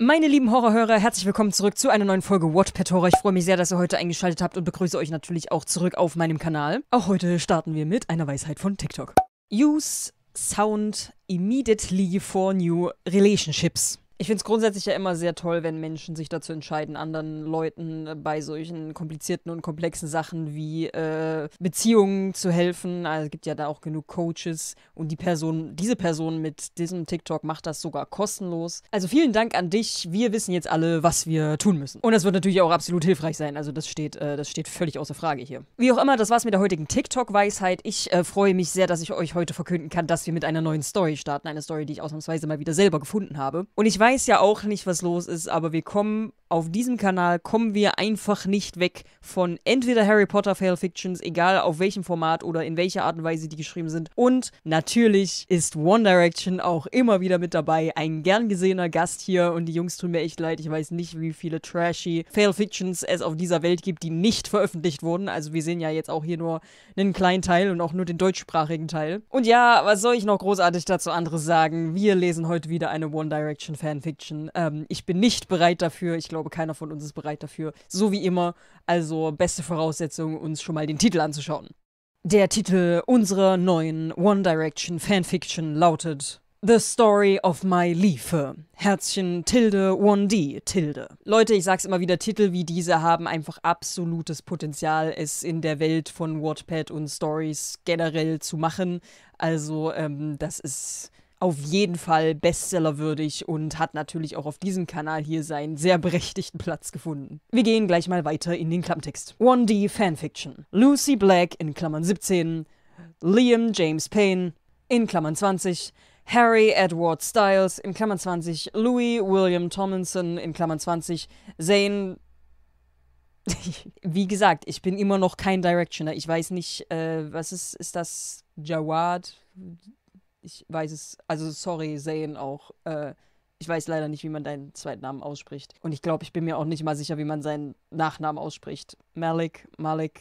Meine lieben Horrorhörer, herzlich willkommen zurück zu einer neuen Folge Wattpad Horror. Ich freue mich sehr, dass ihr heute eingeschaltet habt und begrüße euch natürlich auch zurück auf meinem Kanal. Auch heute starten wir mit einer Weisheit von TikTok. Use sound immediately for new relationships. Ich finde es grundsätzlich ja immer sehr toll, wenn Menschen sich dazu entscheiden, anderen Leuten äh, bei solchen komplizierten und komplexen Sachen wie äh, Beziehungen zu helfen. Also es gibt ja da auch genug Coaches und die Person, diese Person mit diesem TikTok macht das sogar kostenlos. Also vielen Dank an dich. Wir wissen jetzt alle, was wir tun müssen. Und das wird natürlich auch absolut hilfreich sein. Also das steht, äh, das steht völlig außer Frage hier. Wie auch immer, das war's mit der heutigen TikTok-Weisheit. Ich äh, freue mich sehr, dass ich euch heute verkünden kann, dass wir mit einer neuen Story starten. Eine Story, die ich ausnahmsweise mal wieder selber gefunden habe. Und ich weiß, weiß ja auch nicht, was los ist, aber wir kommen auf diesem Kanal kommen wir einfach nicht weg von entweder Harry Potter Fail Fictions, egal auf welchem Format oder in welcher Art und Weise die geschrieben sind. Und natürlich ist One Direction auch immer wieder mit dabei. Ein gern gesehener Gast hier und die Jungs tun mir echt leid. Ich weiß nicht, wie viele trashy Fail Fictions es auf dieser Welt gibt, die nicht veröffentlicht wurden. Also wir sehen ja jetzt auch hier nur einen kleinen Teil und auch nur den deutschsprachigen Teil. Und ja, was soll ich noch großartig dazu anderes sagen? Wir lesen heute wieder eine One Direction Fanfiction. Ähm, ich bin nicht bereit dafür. Ich glaube, glaube, keiner von uns ist bereit dafür. So wie immer, also beste Voraussetzung, uns schon mal den Titel anzuschauen. Der Titel unserer neuen One Direction Fanfiction lautet The Story of My Liefe. Herzchen Tilde 1D Tilde. Leute, ich sag's immer wieder, Titel wie diese haben einfach absolutes Potenzial, es in der Welt von Wattpad und Stories generell zu machen. Also, ähm, das ist auf jeden Fall bestsellerwürdig und hat natürlich auch auf diesem Kanal hier seinen sehr berechtigten Platz gefunden. Wir gehen gleich mal weiter in den Klammtext. 1D Fanfiction. Lucy Black in Klammern 17, Liam James Payne in Klammern 20, Harry Edward Styles in Klammern 20, Louis William Tomlinson in Klammern 20, Zane wie gesagt, ich bin immer noch kein Directioner. Ich weiß nicht, äh, was ist, ist das Jawad? Ich weiß es, also sorry, Zane auch. Äh, ich weiß leider nicht, wie man deinen zweiten Namen ausspricht. Und ich glaube, ich bin mir auch nicht mal sicher, wie man seinen Nachnamen ausspricht. Malik, Malik.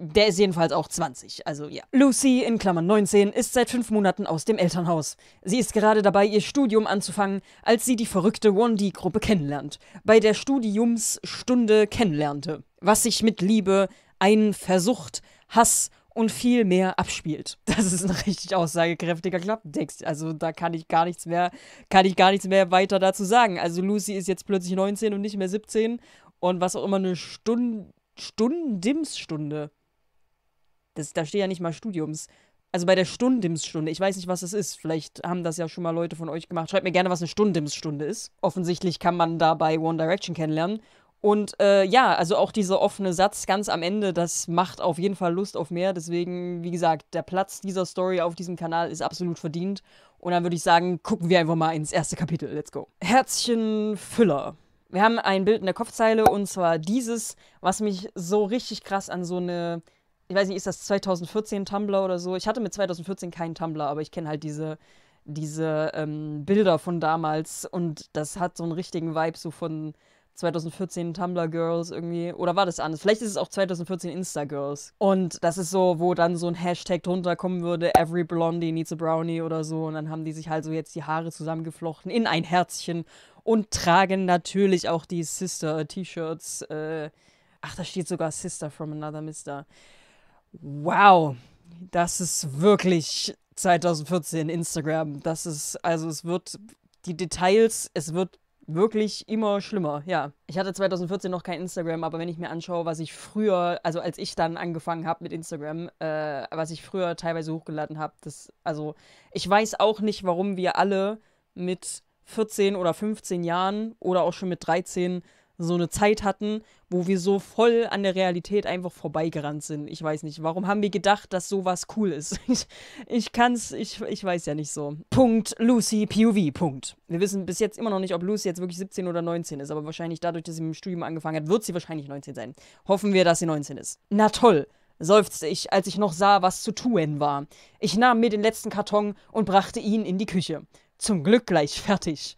Der ist jedenfalls auch 20, also ja. Lucy, in Klammern 19, ist seit fünf Monaten aus dem Elternhaus. Sie ist gerade dabei, ihr Studium anzufangen, als sie die verrückte 1D-Gruppe kennenlernt. Bei der Studiumsstunde kennenlernte. Was sich mit Liebe, ein Versucht, Hass und viel mehr abspielt. Das ist ein richtig aussagekräftiger Klappentext. Also da kann ich gar nichts mehr, kann ich gar nichts mehr weiter dazu sagen. Also Lucy ist jetzt plötzlich 19 und nicht mehr 17 und was auch immer eine Stunde, Stundendims-Stunde. Das, da steht ja nicht mal Studiums. Also bei der Stundendims-Stunde, ich weiß nicht, was das ist. Vielleicht haben das ja schon mal Leute von euch gemacht. Schreibt mir gerne, was eine Stundendims-Stunde ist. Offensichtlich kann man da bei One Direction kennenlernen. Und äh, ja, also auch dieser offene Satz ganz am Ende, das macht auf jeden Fall Lust auf mehr. Deswegen, wie gesagt, der Platz dieser Story auf diesem Kanal ist absolut verdient. Und dann würde ich sagen, gucken wir einfach mal ins erste Kapitel. Let's go. Herzchen Füller. Wir haben ein Bild in der Kopfzeile und zwar dieses, was mich so richtig krass an so eine, ich weiß nicht, ist das 2014 Tumblr oder so? Ich hatte mit 2014 keinen Tumblr, aber ich kenne halt diese, diese ähm, Bilder von damals und das hat so einen richtigen Vibe so von 2014 Tumblr Girls irgendwie. Oder war das anders? Vielleicht ist es auch 2014 Insta Girls. Und das ist so, wo dann so ein Hashtag drunter kommen würde, Every Blondie needs a Brownie oder so. Und dann haben die sich halt so jetzt die Haare zusammengeflochten in ein Herzchen und tragen natürlich auch die Sister-T-Shirts. Äh, äh, ach, da steht sogar Sister from Another Mister. Wow, das ist wirklich 2014 Instagram. Das ist, also es wird die Details, es wird wirklich immer schlimmer, ja. Ich hatte 2014 noch kein Instagram, aber wenn ich mir anschaue, was ich früher, also als ich dann angefangen habe mit Instagram, äh, was ich früher teilweise hochgeladen habe, das, also ich weiß auch nicht, warum wir alle mit 14 oder 15 Jahren oder auch schon mit 13 so eine Zeit hatten, wo wir so voll an der Realität einfach vorbeigerannt sind. Ich weiß nicht, warum haben wir gedacht, dass sowas cool ist? Ich, ich kann's, ich, ich weiß ja nicht so. Punkt Lucy POV, Punkt. Wir wissen bis jetzt immer noch nicht, ob Lucy jetzt wirklich 17 oder 19 ist, aber wahrscheinlich dadurch, dass sie mit dem Studium angefangen hat, wird sie wahrscheinlich 19 sein. Hoffen wir, dass sie 19 ist. Na toll seufzte ich, als ich noch sah, was zu tun war. Ich nahm mir den letzten Karton und brachte ihn in die Küche. Zum Glück gleich fertig.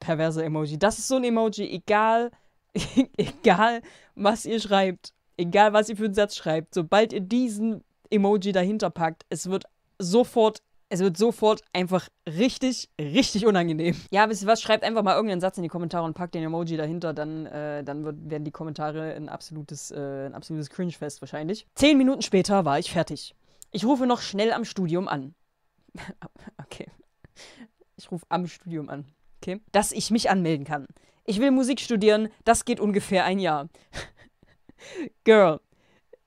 Perverse Emoji. Das ist so ein Emoji, egal egal was ihr schreibt, egal was ihr für einen Satz schreibt, sobald ihr diesen Emoji dahinter packt, es wird sofort es wird sofort einfach richtig, richtig unangenehm. Ja, wisst ihr was? Schreibt einfach mal irgendeinen Satz in die Kommentare und packt den Emoji dahinter, dann, äh, dann wird, werden die Kommentare ein absolutes, äh, ein absolutes Cringe-Fest wahrscheinlich. Zehn Minuten später war ich fertig. Ich rufe noch schnell am Studium an. okay. Ich rufe am Studium an. Okay. Dass ich mich anmelden kann ich will Musik studieren, das geht ungefähr ein Jahr. Girl.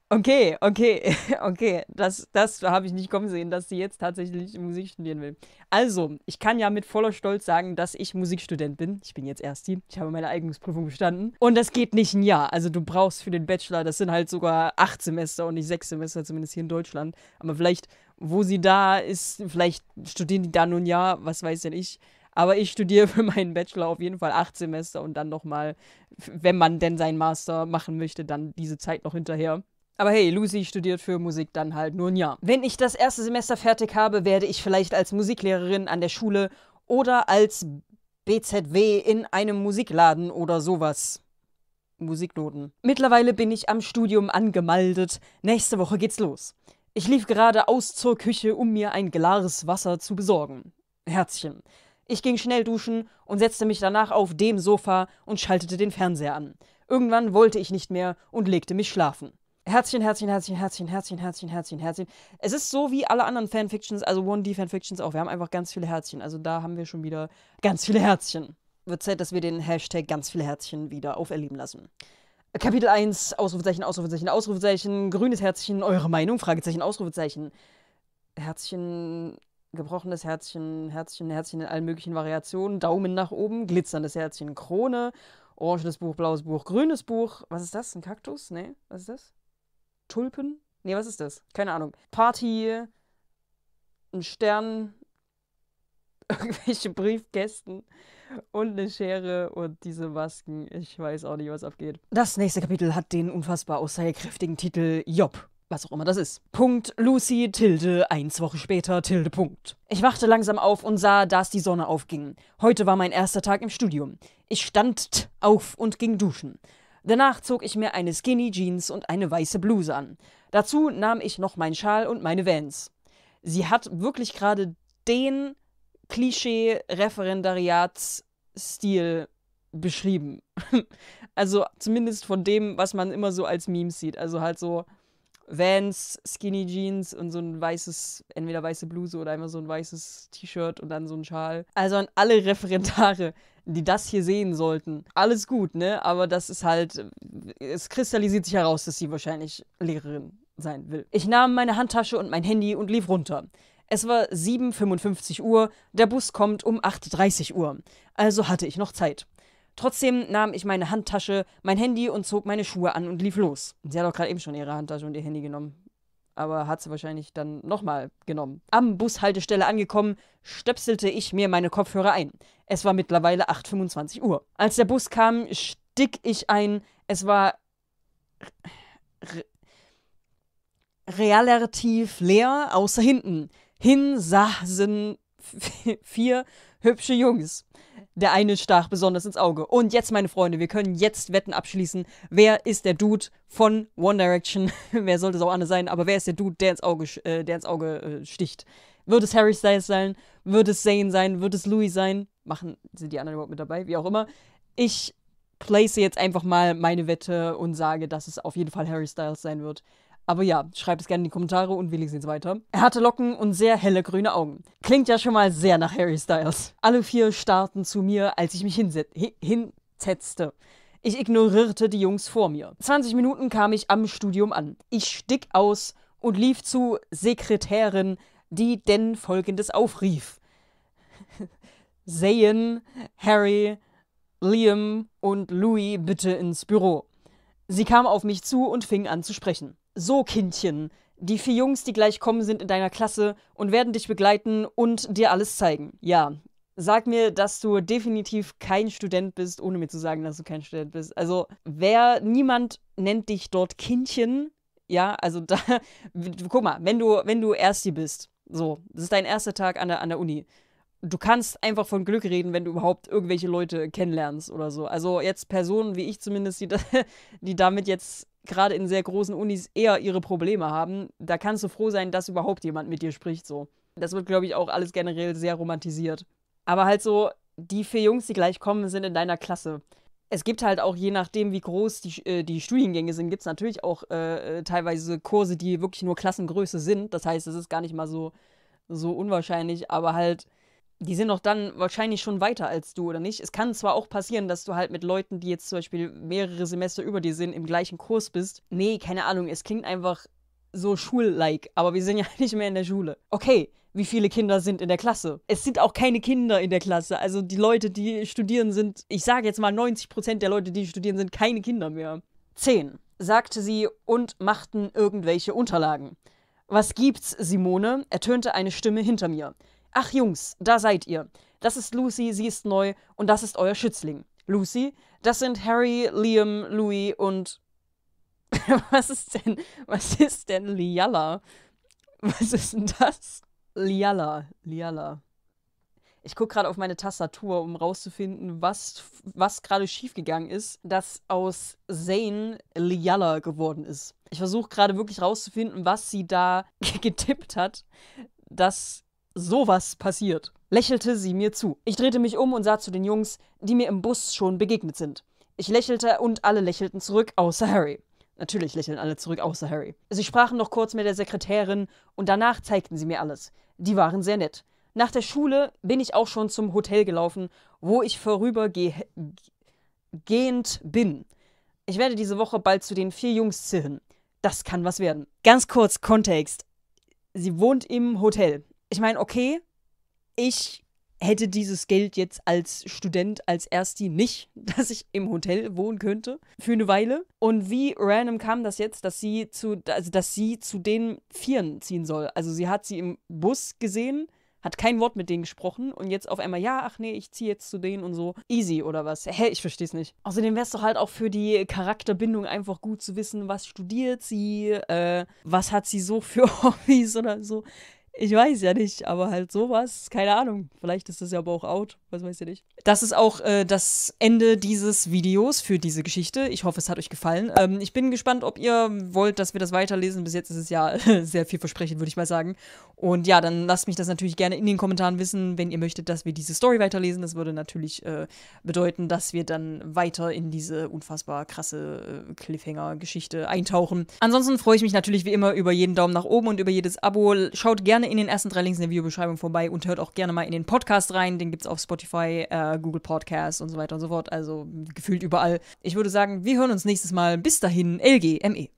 Okay, okay, okay. Das, das habe ich nicht kommen sehen, dass sie jetzt tatsächlich Musik studieren will. Also, ich kann ja mit voller Stolz sagen, dass ich Musikstudent bin. Ich bin jetzt Ersti. Ich habe meine Eignungsprüfung bestanden. Und das geht nicht ein Jahr. Also, du brauchst für den Bachelor, das sind halt sogar acht Semester und nicht sechs Semester, zumindest hier in Deutschland. Aber vielleicht, wo sie da ist, vielleicht studieren die da nur ein Jahr, was weiß denn ich. Aber ich studiere für meinen Bachelor auf jeden Fall acht Semester und dann nochmal, wenn man denn seinen Master machen möchte, dann diese Zeit noch hinterher. Aber hey, Lucy studiert für Musik dann halt nur ein Jahr. Wenn ich das erste Semester fertig habe, werde ich vielleicht als Musiklehrerin an der Schule oder als BZW in einem Musikladen oder sowas. Musiknoten. Mittlerweile bin ich am Studium angemeldet. Nächste Woche geht's los. Ich lief gerade aus zur Küche, um mir ein Glas Wasser zu besorgen. Herzchen. Ich ging schnell duschen und setzte mich danach auf dem Sofa und schaltete den Fernseher an. Irgendwann wollte ich nicht mehr und legte mich schlafen. Herzchen, Herzchen, Herzchen, Herzchen, Herzchen, Herzchen, Herzchen, Herzchen. Es ist so wie alle anderen Fanfictions, also 1D-Fanfictions auch. Wir haben einfach ganz viele Herzchen. Also da haben wir schon wieder ganz viele Herzchen. Wird Zeit, dass wir den Hashtag ganz viele Herzchen wieder auferleben lassen. Kapitel 1, Ausrufezeichen, Ausrufezeichen, Ausrufezeichen, grünes Herzchen, eure Meinung, Fragezeichen, Ausrufezeichen. Herzchen, gebrochenes Herzchen, Herzchen, Herzchen in allen möglichen Variationen, Daumen nach oben, glitzerndes Herzchen, Krone, orangenes Buch, blaues Buch, grünes Buch. Was ist das? Ein Kaktus? Nee, was ist das? Tulpen? Nee, was ist das? Keine Ahnung. Party, ein Stern, irgendwelche Briefkästen und eine Schere und diese Masken. Ich weiß auch nicht, was abgeht. Das nächste Kapitel hat den unfassbar aussagekräftigen Titel Job was auch immer das ist. Punkt Lucy Tilde, eins Woche später Tilde Punkt. Ich wachte langsam auf und sah, dass die Sonne aufging. Heute war mein erster Tag im Studium. Ich stand auf und ging duschen. Danach zog ich mir eine Skinny Jeans und eine weiße Bluse an. Dazu nahm ich noch meinen Schal und meine Vans. Sie hat wirklich gerade den Klischee-Referendariatsstil beschrieben. also zumindest von dem, was man immer so als Memes sieht. Also halt so Vans, Skinny Jeans und so ein weißes, entweder weiße Bluse oder einmal so ein weißes T-Shirt und dann so ein Schal. Also an alle Referendare, die das hier sehen sollten. Alles gut, ne? Aber das ist halt, es kristallisiert sich heraus, dass sie wahrscheinlich Lehrerin sein will. Ich nahm meine Handtasche und mein Handy und lief runter. Es war 7.55 Uhr, der Bus kommt um 8.30 Uhr, also hatte ich noch Zeit. Trotzdem nahm ich meine Handtasche, mein Handy und zog meine Schuhe an und lief los. Sie hat auch gerade eben schon ihre Handtasche und ihr Handy genommen. Aber hat sie wahrscheinlich dann nochmal genommen. Am Bushaltestelle angekommen, stöpselte ich mir meine Kopfhörer ein. Es war mittlerweile 8.25 Uhr. Als der Bus kam, stieg ich ein. Es war relativ leer, außer hinten. Hin saßen vier hübsche Jungs. Der eine stach besonders ins Auge. Und jetzt, meine Freunde, wir können jetzt Wetten abschließen. Wer ist der Dude von One Direction? wer sollte es auch anders sein? Aber wer ist der Dude, der ins Auge, äh, der ins Auge äh, sticht? Wird es Harry Styles sein? Wird es Zayn sein? Wird es Louis sein? Machen sind die anderen überhaupt mit dabei? Wie auch immer. Ich place jetzt einfach mal meine Wette und sage, dass es auf jeden Fall Harry Styles sein wird. Aber ja, schreibt es gerne in die Kommentare und wir lesen es weiter. Er hatte Locken und sehr helle grüne Augen. Klingt ja schon mal sehr nach Harry Styles. Alle vier starrten zu mir, als ich mich hinsetzte. Ich ignorierte die Jungs vor mir. 20 Minuten kam ich am Studium an. Ich stieg aus und lief zu Sekretärin, die denn folgendes aufrief. Zayn, Harry, Liam und Louis bitte ins Büro. Sie kam auf mich zu und fing an zu sprechen. So, Kindchen, die vier Jungs, die gleich kommen, sind in deiner Klasse und werden dich begleiten und dir alles zeigen. Ja, sag mir, dass du definitiv kein Student bist, ohne mir zu sagen, dass du kein Student bist. Also, wer, niemand nennt dich dort Kindchen. Ja, also da, guck mal, wenn du, wenn du Ersti bist, so, das ist dein erster Tag an der, an der Uni. Du kannst einfach von Glück reden, wenn du überhaupt irgendwelche Leute kennenlernst oder so. Also jetzt Personen wie ich zumindest, die, die damit jetzt gerade in sehr großen Unis eher ihre Probleme haben. Da kannst du froh sein, dass überhaupt jemand mit dir spricht so. Das wird, glaube ich, auch alles generell sehr romantisiert. Aber halt so, die vier Jungs, die gleich kommen, sind in deiner Klasse. Es gibt halt auch, je nachdem, wie groß die, äh, die Studiengänge sind, gibt es natürlich auch äh, äh, teilweise Kurse, die wirklich nur Klassengröße sind. Das heißt, es ist gar nicht mal so, so unwahrscheinlich, aber halt die sind doch dann wahrscheinlich schon weiter als du, oder nicht? Es kann zwar auch passieren, dass du halt mit Leuten, die jetzt zum Beispiel mehrere Semester über dir sind, im gleichen Kurs bist. Nee, keine Ahnung, es klingt einfach so schul-like, aber wir sind ja nicht mehr in der Schule. Okay, wie viele Kinder sind in der Klasse? Es sind auch keine Kinder in der Klasse. Also die Leute, die studieren, sind, ich sage jetzt mal 90 Prozent der Leute, die studieren, sind keine Kinder mehr. Zehn, sagte sie und machten irgendwelche Unterlagen. Was gibt's, Simone? ertönte eine Stimme hinter mir ach Jungs, da seid ihr. Das ist Lucy, sie ist neu und das ist euer Schützling. Lucy, das sind Harry, Liam, Louis und was ist denn, was ist denn Liala? Was ist denn das? Liala, Liala. Ich gucke gerade auf meine Tastatur, um rauszufinden, was, was gerade schiefgegangen ist, dass aus Zane Liala geworden ist. Ich versuche gerade wirklich rauszufinden, was sie da getippt hat, dass sowas passiert, lächelte sie mir zu. Ich drehte mich um und sah zu den Jungs, die mir im Bus schon begegnet sind. Ich lächelte und alle lächelten zurück, außer Harry. Natürlich lächeln alle zurück, außer Harry. Sie sprachen noch kurz mit der Sekretärin und danach zeigten sie mir alles. Die waren sehr nett. Nach der Schule bin ich auch schon zum Hotel gelaufen, wo ich vorübergehend bin. Ich werde diese Woche bald zu den vier Jungs zählen. Das kann was werden. Ganz kurz Kontext. Sie wohnt im Hotel ich meine, okay, ich hätte dieses Geld jetzt als Student, als Ersti nicht, dass ich im Hotel wohnen könnte für eine Weile. Und wie random kam das jetzt, dass sie zu, also dass sie zu den Vieren ziehen soll? Also sie hat sie im Bus gesehen, hat kein Wort mit denen gesprochen und jetzt auf einmal, ja, ach nee, ich ziehe jetzt zu denen und so. Easy oder was? Hä, ich versteh's nicht. Außerdem wäre es doch halt auch für die Charakterbindung einfach gut zu wissen, was studiert sie, äh, was hat sie so für Hobbys oder so. Ich weiß ja nicht, aber halt sowas, keine Ahnung. Vielleicht ist das ja aber auch out, was weiß ich nicht. Das ist auch äh, das Ende dieses Videos für diese Geschichte. Ich hoffe, es hat euch gefallen. Ähm, ich bin gespannt, ob ihr wollt, dass wir das weiterlesen. Bis jetzt ist es ja sehr vielversprechend, würde ich mal sagen. Und ja, dann lasst mich das natürlich gerne in den Kommentaren wissen, wenn ihr möchtet, dass wir diese Story weiterlesen. Das würde natürlich äh, bedeuten, dass wir dann weiter in diese unfassbar krasse äh, Cliffhanger-Geschichte eintauchen. Ansonsten freue ich mich natürlich wie immer über jeden Daumen nach oben und über jedes Abo. Schaut gerne gerne in den ersten drei Links in der Videobeschreibung vorbei und hört auch gerne mal in den Podcast rein. Den gibt es auf Spotify, äh, Google Podcasts und so weiter und so fort. Also gefühlt überall. Ich würde sagen, wir hören uns nächstes Mal. Bis dahin, LGME.